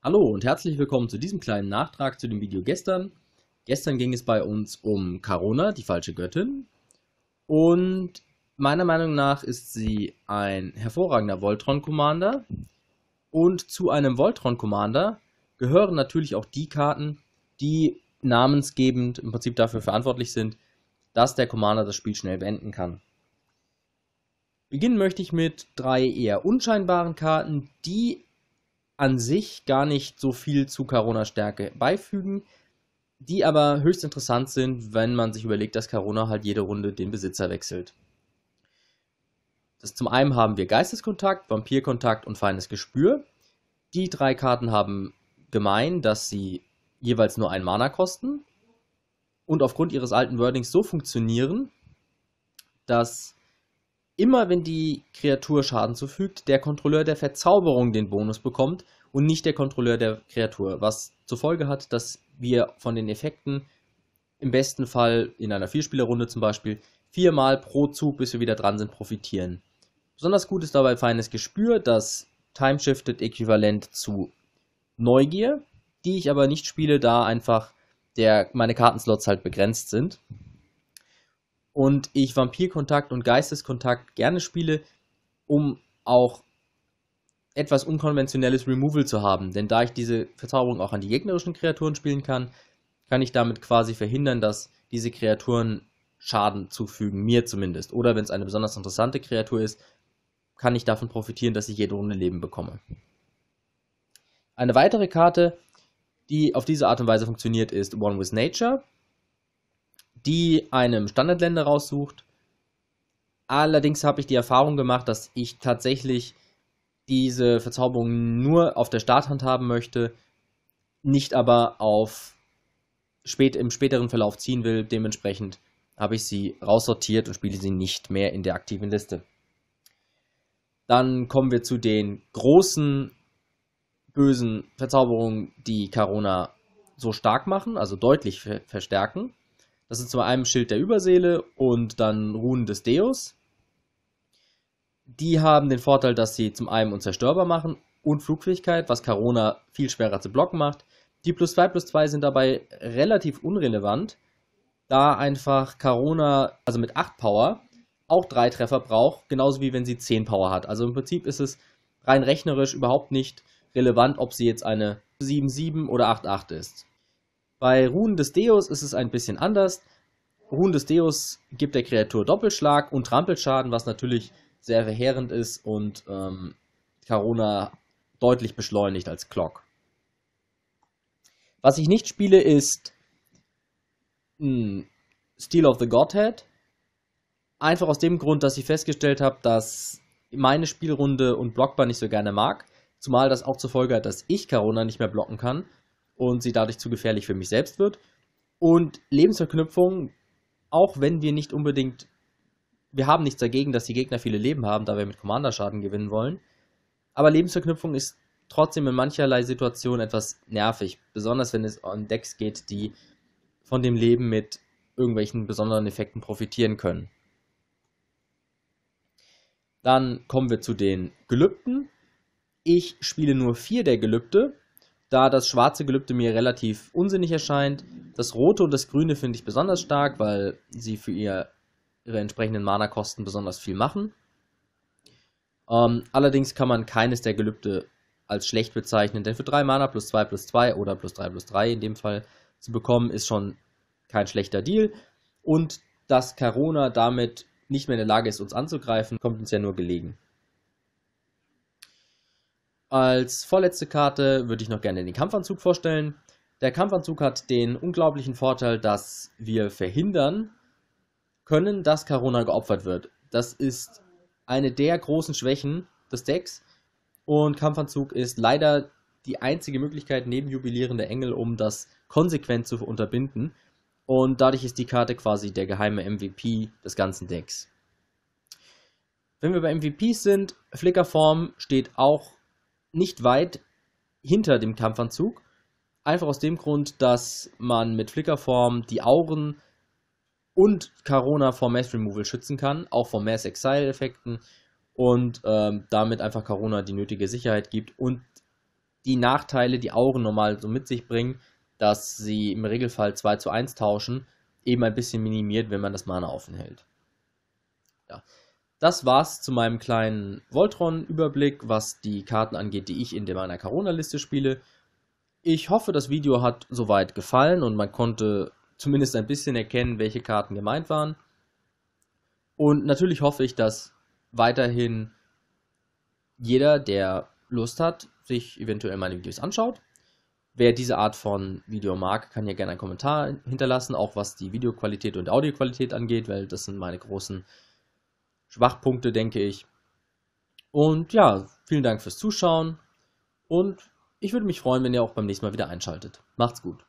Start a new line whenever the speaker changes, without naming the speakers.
Hallo und herzlich willkommen zu diesem kleinen Nachtrag zu dem Video gestern. Gestern ging es bei uns um Carona, die falsche Göttin. Und meiner Meinung nach ist sie ein hervorragender Voltron-Commander. Und zu einem Voltron-Commander gehören natürlich auch die Karten, die namensgebend im Prinzip dafür verantwortlich sind, dass der Commander das Spiel schnell beenden kann. Beginnen möchte ich mit drei eher unscheinbaren Karten, die an sich gar nicht so viel zu Carona Stärke beifügen, die aber höchst interessant sind, wenn man sich überlegt, dass Carona halt jede Runde den Besitzer wechselt. Das zum einen haben wir Geisteskontakt, Vampirkontakt und feines Gespür. Die drei Karten haben gemein, dass sie jeweils nur ein Mana kosten und aufgrund ihres alten Wordings so funktionieren, dass immer wenn die Kreatur Schaden zufügt, der Kontrolleur der Verzauberung den Bonus bekommt und nicht der Kontrolleur der Kreatur, was zur Folge hat, dass wir von den Effekten im besten Fall in einer Vierspielerrunde zum Beispiel viermal pro Zug, bis wir wieder dran sind, profitieren. Besonders gut ist dabei feines Gespür, das Timeshifted äquivalent zu Neugier, die ich aber nicht spiele, da einfach der, meine Kartenslots halt begrenzt sind und ich Vampirkontakt und Geisteskontakt gerne spiele, um auch etwas unkonventionelles Removal zu haben. Denn da ich diese Verzauberung auch an die gegnerischen Kreaturen spielen kann, kann ich damit quasi verhindern, dass diese Kreaturen Schaden zufügen, mir zumindest. Oder wenn es eine besonders interessante Kreatur ist, kann ich davon profitieren, dass ich jede Runde Leben bekomme. Eine weitere Karte, die auf diese Art und Weise funktioniert, ist One with Nature die einem Standardländer raussucht. Allerdings habe ich die Erfahrung gemacht, dass ich tatsächlich diese Verzauberung nur auf der Starthand haben möchte, nicht aber auf spät, im späteren Verlauf ziehen will. Dementsprechend habe ich sie raussortiert und spiele sie nicht mehr in der aktiven Liste. Dann kommen wir zu den großen bösen Verzauberungen, die Corona so stark machen, also deutlich verstärken. Das ist zum einen Schild der Überseele und dann Runen des Deus. Die haben den Vorteil, dass sie zum einen unzerstörbar machen und Flugfähigkeit, was Corona viel schwerer zu blocken macht. Die plus 2 plus 2 sind dabei relativ unrelevant, da einfach Corona, also mit 8 Power, auch 3 Treffer braucht, genauso wie wenn sie 10 Power hat. Also im Prinzip ist es rein rechnerisch überhaupt nicht relevant, ob sie jetzt eine 7-7 oder 8-8 ist. Bei Ruhen des Deus ist es ein bisschen anders. Ruhen des Deus gibt der Kreatur Doppelschlag und Trampelschaden, was natürlich sehr verheerend ist und ähm, Carona deutlich beschleunigt als Clock. Was ich nicht spiele ist mh, hm, Steel of the Godhead. Einfach aus dem Grund, dass ich festgestellt habe, dass meine Spielrunde und Blockbar nicht so gerne mag. Zumal das auch zur Folge hat, dass ich Carona nicht mehr blocken kann und sie dadurch zu gefährlich für mich selbst wird. Und Lebensverknüpfung, auch wenn wir nicht unbedingt, wir haben nichts dagegen, dass die Gegner viele Leben haben, da wir mit Commander-Schaden gewinnen wollen. Aber Lebensverknüpfung ist trotzdem in mancherlei Situationen etwas nervig, besonders wenn es um Decks geht, die von dem Leben mit irgendwelchen besonderen Effekten profitieren können. Dann kommen wir zu den Gelübden. Ich spiele nur vier der Gelübde, da das schwarze Gelübde mir relativ unsinnig erscheint. Das rote und das grüne finde ich besonders stark, weil sie für ihr, ihre entsprechenden Mana-Kosten besonders viel machen. Ähm, allerdings kann man keines der Gelübde als schlecht bezeichnen, denn für 3 Mana plus 2 plus 2 oder plus 3 plus 3 in dem Fall zu bekommen, ist schon kein schlechter Deal. Und dass Carona damit nicht mehr in der Lage ist, uns anzugreifen, kommt uns ja nur gelegen. Als vorletzte Karte würde ich noch gerne den Kampfanzug vorstellen. Der Kampfanzug hat den unglaublichen Vorteil, dass wir verhindern können, dass Corona geopfert wird. Das ist eine der großen Schwächen des Decks. Und Kampfanzug ist leider die einzige Möglichkeit neben jubilierende Engel, um das konsequent zu unterbinden. Und dadurch ist die Karte quasi der geheime MVP des ganzen Decks. Wenn wir bei MVPs sind, Flickerform steht auch nicht weit hinter dem Kampfanzug. Einfach aus dem Grund, dass man mit Flickerform die Auren und Corona vor Mass Removal schützen kann, auch vor Mass Exile Effekten und ähm, damit einfach Corona die nötige Sicherheit gibt und die Nachteile, die Auren normal so mit sich bringen, dass sie im Regelfall 2 zu 1 tauschen, eben ein bisschen minimiert, wenn man das Mana offen hält. Ja. Das war's zu meinem kleinen Voltron-Überblick, was die Karten angeht, die ich in meiner Corona-Liste spiele. Ich hoffe, das Video hat soweit gefallen und man konnte zumindest ein bisschen erkennen, welche Karten gemeint waren. Und natürlich hoffe ich, dass weiterhin jeder, der Lust hat, sich eventuell meine Videos anschaut. Wer diese Art von Video mag, kann ja gerne einen Kommentar hinterlassen, auch was die Videoqualität und Audioqualität angeht, weil das sind meine großen Schwachpunkte, denke ich. Und ja, vielen Dank fürs Zuschauen und ich würde mich freuen, wenn ihr auch beim nächsten Mal wieder einschaltet. Macht's gut.